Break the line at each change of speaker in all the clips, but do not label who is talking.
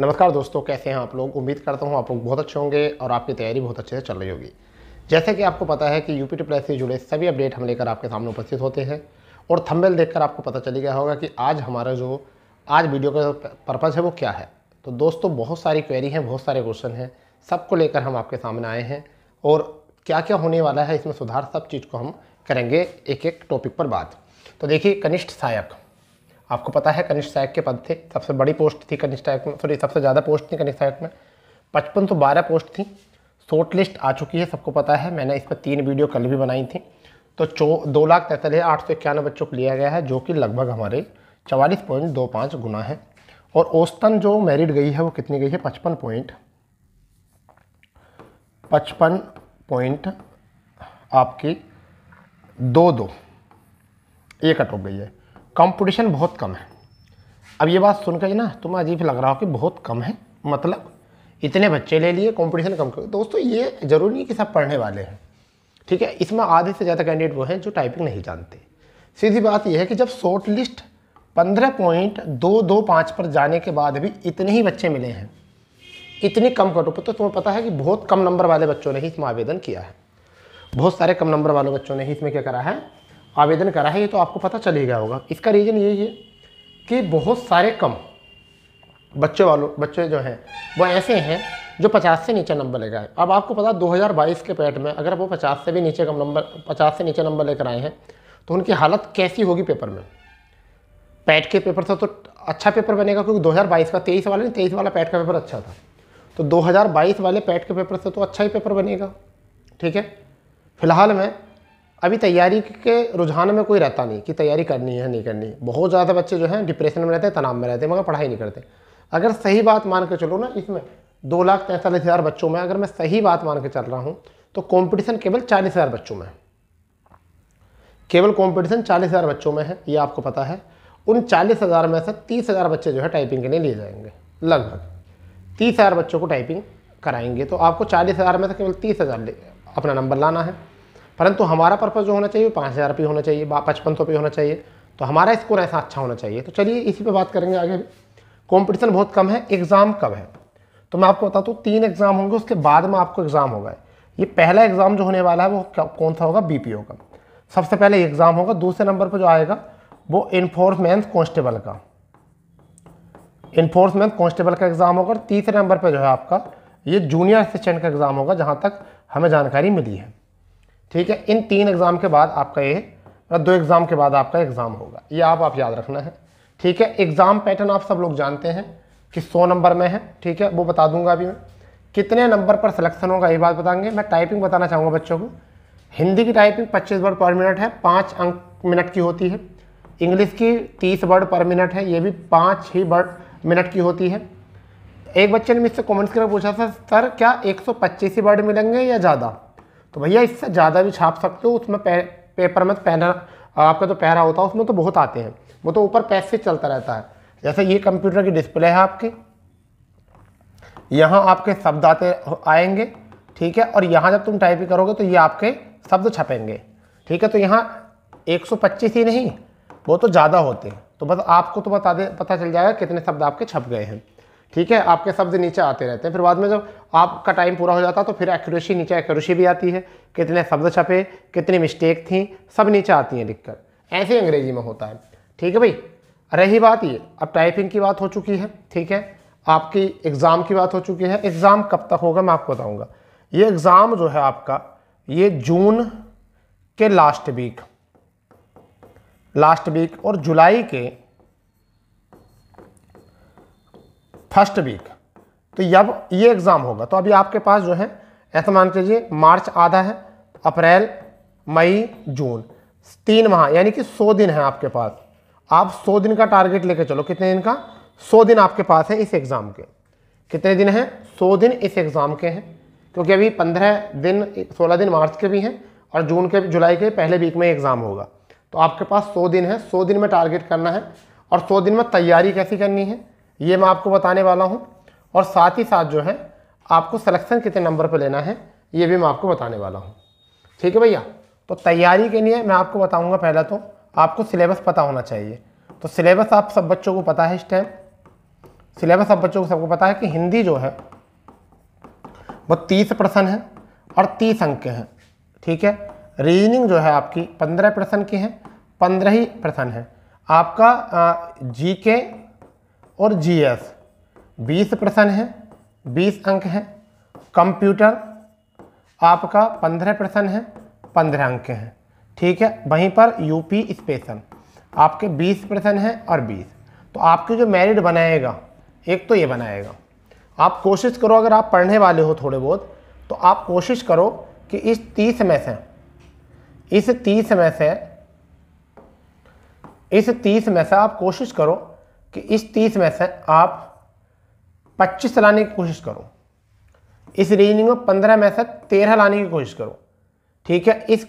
नमस्कार दोस्तों कैसे हैं आप लोग उम्मीद करता हूं आप लोग बहुत अच्छे होंगे और आपकी तैयारी बहुत अच्छे से चल रही होगी जैसे कि आपको पता है कि यूपी पी से जुड़े सभी अपडेट हम लेकर आपके सामने उपस्थित होते हैं और थंबनेल देखकर आपको पता चली गया होगा कि आज हमारा जो आज वीडियो का पर्पज़ है वो क्या है तो दोस्तों बहुत सारी क्वेरी हैं बहुत सारे क्वेश्चन हैं सबको लेकर हम आपके सामने आए हैं और क्या क्या होने वाला है इसमें सुधार सब चीज़ को हम करेंगे एक एक टॉपिक पर बात तो देखिए कनिष्ठ सहायक आपको पता है कनिष्ठ सहायक के पद थे सबसे बड़ी पोस्ट थी कनिष्ठ सहायक में सॉरी सबसे ज़्यादा पोस्ट थी कनिष्ठ सहायक में पचपन सौ तो बारह पोस्ट थी शॉर्ट लिस्ट आ चुकी है सबको पता है मैंने इस पर तीन वीडियो कल भी बनाई थी तो चौ दो लाख तैंतालीस आठ सौ इक्यानवे बच्चों को लिया गया है जो कि लगभग हमारे चवालीस पॉइंट दो पाँच गुना है और औस्तन जो मेरिट गई है वो कितनी गई है पचपन पॉइंट पचपन पॉइंट आपकी दो दो ये अटोक गई है कंपटीशन बहुत कम है अब ये बात सुनकर ना तुम्हें अजीब लग रहा हो कि बहुत कम है मतलब इतने बच्चे ले लिए कंपटीशन कम कर दोस्तों ये ज़रूरी नहीं कि सब पढ़ने वाले हैं ठीक है इसमें आधे से ज़्यादा कैंडिडेट वो हैं जो टाइपिंग नहीं जानते सीधी बात यह है कि जब शॉर्ट लिस्ट पंद्रह पॉइंट दो दो पाँच पर जाने के बाद भी इतने ही बच्चे मिले हैं इतने कम कटो पर तो तुम्हें पता है कि बहुत कम नंबर वाले बच्चों ने ही इसमें आवेदन किया है बहुत सारे कम नंबर वाले बच्चों ने ही इसमें क्या करा है आवेदन करा है ये तो आपको पता चल ही गया होगा इसका रीज़न यही है कि बहुत सारे कम बच्चे वालों बच्चे जो हैं वो ऐसे हैं जो 50 से नीचे नंबर लेकर आए अब आपको पता 2022 के पेट में अगर वो 50 से भी नीचे कम नंबर 50 से नीचे नंबर लेकर आए हैं तो उनकी हालत कैसी होगी पेपर में पैट के पेपर से तो अच्छा पेपर बनेगा क्योंकि 2022 का 23 वाला नहीं तेईस वाला पैट का पेपर अच्छा था तो 2022 वाले पैट के पेपर से तो अच्छा ही पेपर बनेगा ठीक है फिलहाल मैं अभी तैयारी के रुझान में कोई रहता नहीं कि तैयारी करनी है नहीं करनी बहुत ज़्यादा बच्चे जो हैं डिप्रेशन में रहते हैं तनाव में रहते हैं मगर पढ़ाई नहीं करते अगर सही बात मान के चलो ना इसमें दो लाख तैंतालीस हज़ार बच्चों में अगर मैं सही बात मान के चल रहा हूँ तो कंपटीशन केवल चालीस हज़ार बच्चों में है केवल कंपटीशन चालीस हज़ार बच्चों में है ये आपको पता है उन चालीस हज़ार में से तीस हज़ार बच्चे जो है टाइपिंग के लिए लिए जाएंगे लगभग तीस हज़ार बच्चों को टाइपिंग कराएंगे तो आपको चालीस हज़ार में से केवल तीस हज़ार अपना नंबर लाना है परंतु हमारा पर्पज़ जो होना चाहिए पाँच हज़ार होना चाहिए पचपन सौ होना चाहिए तो हमारा स्कोर ऐसा अच्छा होना चाहिए तो चलिए इसी पर बात करेंगे आगे कॉम्पिटिशन बहुत कम है एग्ज़ाम कब है तो मैं आपको बता दूँ तीन एग्ज़ाम होंगे उसके बाद में आपको एग्ज़ाम होगा ये पहला एग्ज़ाम जो होने वाला है वो कौन सा होगा बी का सबसे पहले एग्ज़ाम होगा दूसरे नंबर पर जो आएगा वो इन्फोर्समेंट कॉन्स्टेबल का इन्फोर्समेंट कॉन्स्टेबल का एग्ज़ाम होगा और तीसरे नंबर पर जो है आपका ये जूनियर असिस्टेंट का एग्ज़ाम होगा जहाँ तक हमें जानकारी मिली है ठीक है इन तीन एग्ज़ाम के बाद आपका ये मतलब दो एग्ज़ाम के बाद आपका एग्ज़ाम होगा ये आप आप याद रखना है ठीक है एग्ज़ाम पैटर्न आप सब लोग जानते हैं कि सौ नंबर में है ठीक है वो बता दूंगा अभी मैं कितने नंबर पर सिलेक्शन होगा ये बात बताएंगे मैं टाइपिंग बताना चाहूँगा बच्चों को हिंदी की टाइपिंग 25 वर्ड पर मिनट है पाँच अंक मिनट की होती है इंग्लिश की 30 वर्ड पर मिनट है ये भी पाँच ही वर्ड मिनट की होती है एक बच्चे ने मुझसे कमेंट्स करके पूछा था सर क्या 125 ही वर्ड मिलेंगे या ज़्यादा तो भैया इससे ज़्यादा भी छाप सकते हो उसमें पे, पेपर में तो पहना आपका जो तो पैरा होता है उसमें तो बहुत आते हैं वो तो ऊपर पैस से चलता रहता है जैसे ये कंप्यूटर की डिस्प्ले है आपकी यहाँ आपके शब्द आते आएंगे ठीक है और यहाँ जब तुम टाइपिंग करोगे तो ये आपके शब्द छपेंगे ठीक है तो यहाँ 125 ही नहीं वो तो ज़्यादा होते हैं तो बस आपको तो बता दे पता चल जाएगा कितने शब्द आपके छप गए हैं ठीक है आपके शब्द नीचे आते रहते हैं फिर बाद में जब आपका टाइम पूरा हो जाता है तो फिर एक्यूरेसी नीचे एक्यूरेसी भी आती है कितने शब्द छपे कितनी मिस्टेक थी सब नीचे आती हैं लिखकर ऐसे अंग्रेजी में होता है ठीक है भाई रही बात ये अब टाइपिंग की बात हो चुकी है ठीक है आपकी एग्ज़ाम की बात हो चुकी है एग्ज़ाम कब तक होगा मैं आपको बताऊँगा ये एग्ज़ाम जो है आपका ये जून के लास्ट वीक लास्ट वीक और जुलाई के फर्स्ट वीक तो जब ये एग्ज़ाम होगा तो अभी आपके पास जो है ऐसा मान लीजिए मार्च आधा है अप्रैल मई जून तीन माह यानी कि सौ दिन है आपके पास आप सौ दिन का टारगेट लेके चलो कितने दिन का सौ दिन आपके पास है इस एग्ज़ाम के कितने दिन हैं सौ दिन इस एग्ज़ाम के हैं क्योंकि अभी पंद्रह दिन सोलह दिन मार्च के भी हैं और जून के जुलाई के पहले वीक में एग्ज़ाम होगा तो आपके पास सौ दिन है सौ दिन में टारगेट करना है और सौ दिन में तैयारी कैसी करनी है ये मैं आपको बताने वाला हूँ और साथ ही साथ जो है आपको सिलेक्शन कितने नंबर पर लेना है ये भी मैं आपको बताने वाला हूँ ठीक है भैया तो तैयारी के लिए मैं आपको बताऊँगा पहला तो आपको सिलेबस पता होना चाहिए तो सिलेबस आप सब बच्चों को पता है इस टाइम सिलेबस आप बच्चों को सबको पता है कि हिंदी जो है वो तीस प्रश्न है और तीस अंक के हैं ठीक है रीजनिंग जो है आपकी पंद्रह प्रश्न की है पंद्रह ही प्रश्न है आपका जी के और जीएस 20 प्रश्न है 20 अंक हैं कंप्यूटर आपका 15 प्रश्न है 15 अंक हैं ठीक है वहीं पर यूपी स्पेशल आपके 20 प्रश्न हैं और 20 तो आपके जो मेरिट बनाएगा एक तो ये बनाएगा आप कोशिश करो अगर आप पढ़ने वाले हो थोड़े बहुत तो आप कोशिश करो कि इस तीस में से इस तीस में से इस तीस में से आप कोशिश करो कि इस तीस में से आप पच्चीस लाने की कोशिश करो इस रीजनिंग में पंद्रह में से तेरह लाने की कोशिश करो ठीक है इस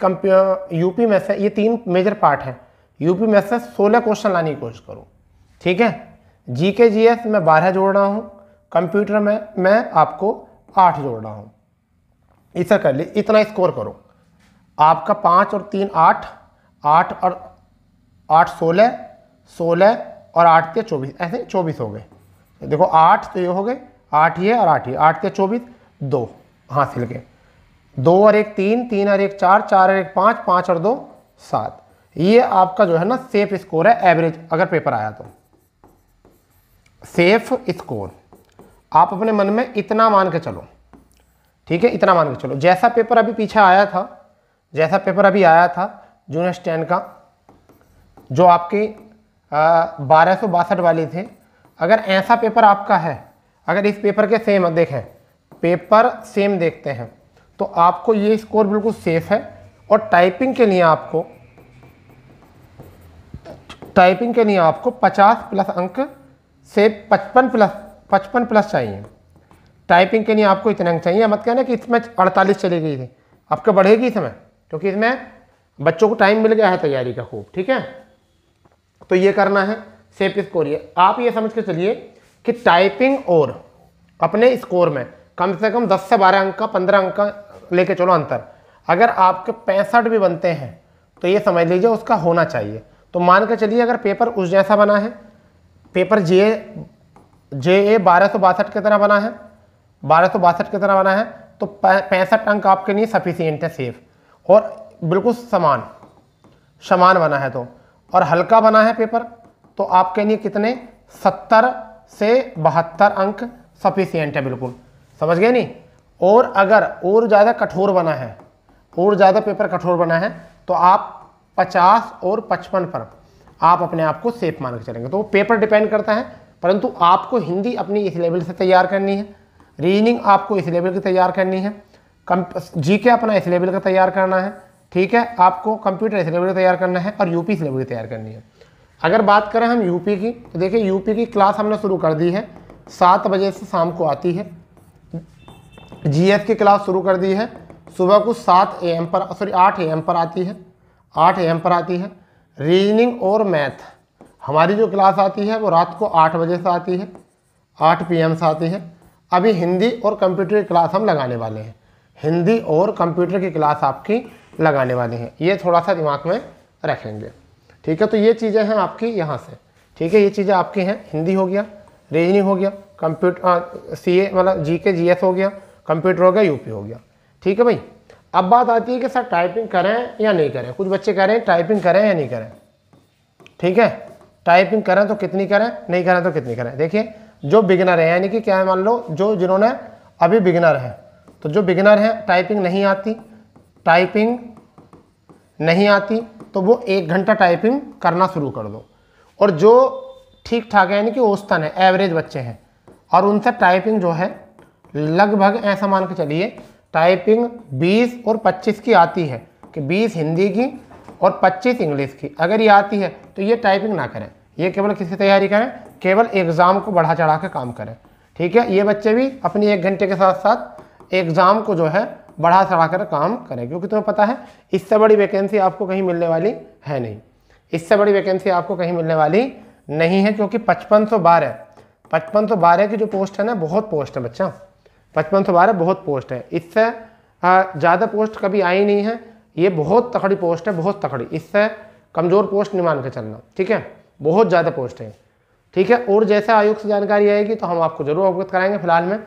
यूपी में से ये तीन मेजर पार्ट हैं यूपी में से सोलह क्वेश्चन लाने की कोशिश करो ठीक है जी के जी एस में बारह जोड़ रहा हूँ कंप्यूटर में मैं आपको आठ जोड़ रहा हूँ इसे कर ली इतना स्कोर करो आपका पाँच और तीन आठ आठ और आठ सोलह सोलह और आठ के चौबीस ऐसे चौबीस हो गए देखो आठ तो ये हो गए आठ ये और आठ ये आठ के चौबीस दो हासिल के दो और एक तीन तीन और एक चार चार और एक पाँच पाँच और दो सात ये आपका जो है ना सेफ स्कोर है एवरेज अगर पेपर आया तो सेफ स्कोर आप अपने मन में इतना मान के चलो ठीक है इतना मान के चलो जैसा पेपर अभी पीछे आया था जैसा पेपर अभी आया था जूनियर स्टैंड का जो आपकी बारह सौ बासठ वाली थी अगर ऐसा पेपर आपका है अगर इस पेपर के सेम देखें पेपर सेम देखते हैं तो आपको ये स्कोर बिल्कुल सेफ है और टाइपिंग के लिए आपको टाइपिंग के लिए आपको 50 प्लस अंक से 55 प्लस 55 प्लस चाहिए टाइपिंग के लिए आपको इतने अंक चाहिए मत कहना कि इसमें 48 चली गई थी आपके बढ़ेगी इसमें क्योंकि इसमें बच्चों को टाइम मिल गया है तैयारी का खूब ठीक है तो ये करना है सेप स्कोर ये आप ये समझ के चलिए कि टाइपिंग और अपने स्कोर में कम से कम 10 से 12 अंक का 15 अंक का लेके चलो अंतर अगर आपके पैंसठ भी बनते हैं तो ये समझ लीजिए उसका होना चाहिए तो मान के चलिए अगर पेपर उस जैसा बना है पेपर जे जे ए बारह सौ बासठ की तरह बना है बारह सौ बासठ की तरह बना है तो पैंसठ अंक आपके लिए सफिशियंट है सेफ और बिल्कुल समान समान बना है तो और हल्का बना है पेपर तो आपके लिए कितने सत्तर से बहत्तर अंक सफिशियंट है बिल्कुल समझ गए नहीं और अगर और ज़्यादा कठोर बना है और ज़्यादा पेपर कठोर बना है तो आप 50 और 55 पर आप अपने आप को सेफ मान के चलेंगे तो वो पेपर डिपेंड करता है परंतु आपको हिंदी अपनी इस लेवल से तैयार करनी है रीजनिंग आपको इस लेवल की तैयार करनी है कम जी के अपना इस लेवल का तैयार करना है ठीक है आपको कंप्यूटर सिलेबस तैयार करना है और यूपी सिलेबस तैयार करनी है अगर बात करें हम यूपी की तो देखिए यूपी की क्लास हमने शुरू कर दी है सात बजे से शाम को आती है जीएस की क्लास शुरू कर दी है सुबह को सात ए एम पर सॉरी आठ ए एम पर आती है आठ ए एम पर आती है रीजनिंग और मैथ हमारी जो क्लास आती है वो रात को आठ बजे से आती है आठ पी एम से आती है अभी हिंदी और कंप्यूटर की क्लास हम लगाने वाले हैं हिंदी और कंप्यूटर की क्लास आपकी लगाने वाले हैं ये थोड़ा सा दिमाग में रखेंगे ठीक है तो ये चीज़ें हैं आपकी यहाँ से ठीक है ये चीज़ें आपकी हैं हिंदी हो गया रीजनिंग हो गया कंप्यूटर सी ए मतलब जी के जी एस हो गया कंप्यूटर हो गया यूपी हो गया ठीक है भाई अब बात आती है कि सर टाइपिंग करें या नहीं करें कुछ बच्चे कह रहे हैं टाइपिंग करें या नहीं करें ठीक है टाइपिंग करें तो कितनी करें नहीं करें तो कितनी करें देखिए जो बिगनर है यानी कि क्या है मान लो जो जिन्होंने अभी बिगनर है तो जो बिगिनर है टाइपिंग नहीं आती टाइपिंग नहीं आती तो वो एक घंटा टाइपिंग करना शुरू कर दो और जो ठीक ठाक है यानी कि औस्तन है एवरेज बच्चे हैं और उनसे टाइपिंग जो है लगभग ऐसा मान के चलिए टाइपिंग 20 और 25 की आती है कि 20 हिंदी की और 25 इंग्लिश की अगर ये आती है तो ये टाइपिंग ना करें ये केवल किसकी तैयारी करें केवल एग्ज़ाम को बढ़ा चढ़ा के काम करें ठीक है ये बच्चे भी अपनी एक घंटे के साथ साथ एग्ज़ाम को जो है बढ़ा चढ़ा कर काम करें क्योंकि तुम्हें पता है इससे बड़ी वैकेंसी आपको कहीं मिलने वाली है नहीं इससे बड़ी वैकेंसी आपको कहीं मिलने वाली नहीं है क्योंकि पचपन सौ बारह पचपन सौ बारह की जो पोस्ट है ना बहुत पोस्ट है बच्चा पचपन सौ बारह बहुत पोस्ट है इससे ज़्यादा पोस्ट कभी आई नहीं है ये बहुत तकड़ी पोस्ट है बहुत तकड़ी इससे कमज़ोर पोस्ट नहीं मान के चलना ठीक है बहुत ज़्यादा पोस्ट है ठीक है और जैसे आयोग से जानकारी आएगी तो हम आपको जरूर अवगत कराएंगे फिलहाल में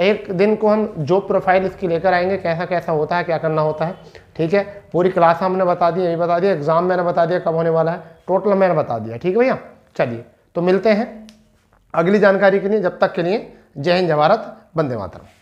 एक दिन को हम जो प्रोफाइल इसकी लेकर आएंगे कैसा कैसा होता है क्या करना होता है ठीक है पूरी क्लास हमने बता दी अभी बता दिया एग्ज़ाम मैंने बता दिया कब होने वाला है टोटल मैंने बता दिया ठीक है भैया चलिए तो मिलते हैं अगली जानकारी के लिए जब तक के लिए जय हिंद जवारत वंदे मातरम